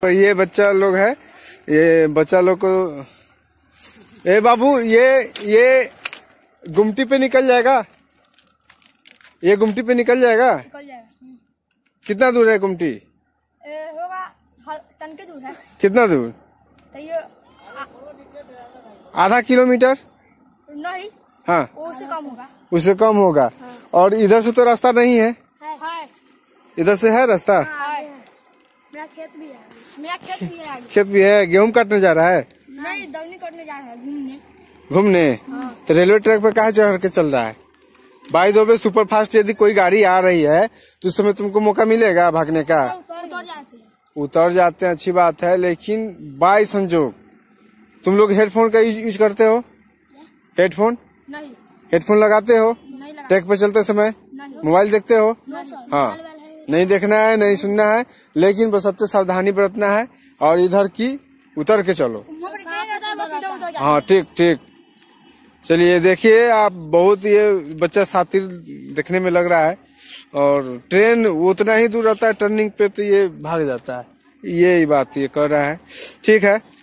तो ये बच्चा लोग है ये बच्चा लोग को ए बाबू ये ये गुमटी पे निकल जाएगा ये गुमटी पे निकल जाएगा, निकल जाएगा। कितना दूर है गुमटी होगा दूर है कितना दूर तो आधा किलोमीटर नहीं हाँ उससे कम होगा उससे कम होगा हाँ। और इधर से तो रास्ता नहीं है, है। इधर से है रास्ता हाँ। मेरा खेत भी है मेरा खेत भी है खेत भी है गेहूँ काटने जा रहा है नहीं दौनी जा रहा है घूमने घूमने हाँ। तो रेलवे ट्रैक पर कहा चढ़ के चल रहा है बाई दो सुपर फास्ट यदि कोई गाड़ी आ रही है तो उस समय तुमको मौका मिलेगा भागने का हाँ, उतर जाते हैं अच्छी बात है लेकिन बाई संजोग तुम लोग हेडफोन का यूज करते हो हेडफोन नहीं हेडफोन लगाते हो ट्रैक पर चलते समय मोबाइल देखते हो हाँ नहीं देखना है नहीं सुनना है लेकिन बस सबसे सावधानी बरतना है और इधर की उतर के चलो हाँ ठीक ठीक चलिए देखिए आप बहुत ये बच्चा साथी देखने में लग रहा है और ट्रेन उतना ही दूर रहता है टर्निंग पे तो ये भाग जाता है ये बात ये कर रहा है ठीक है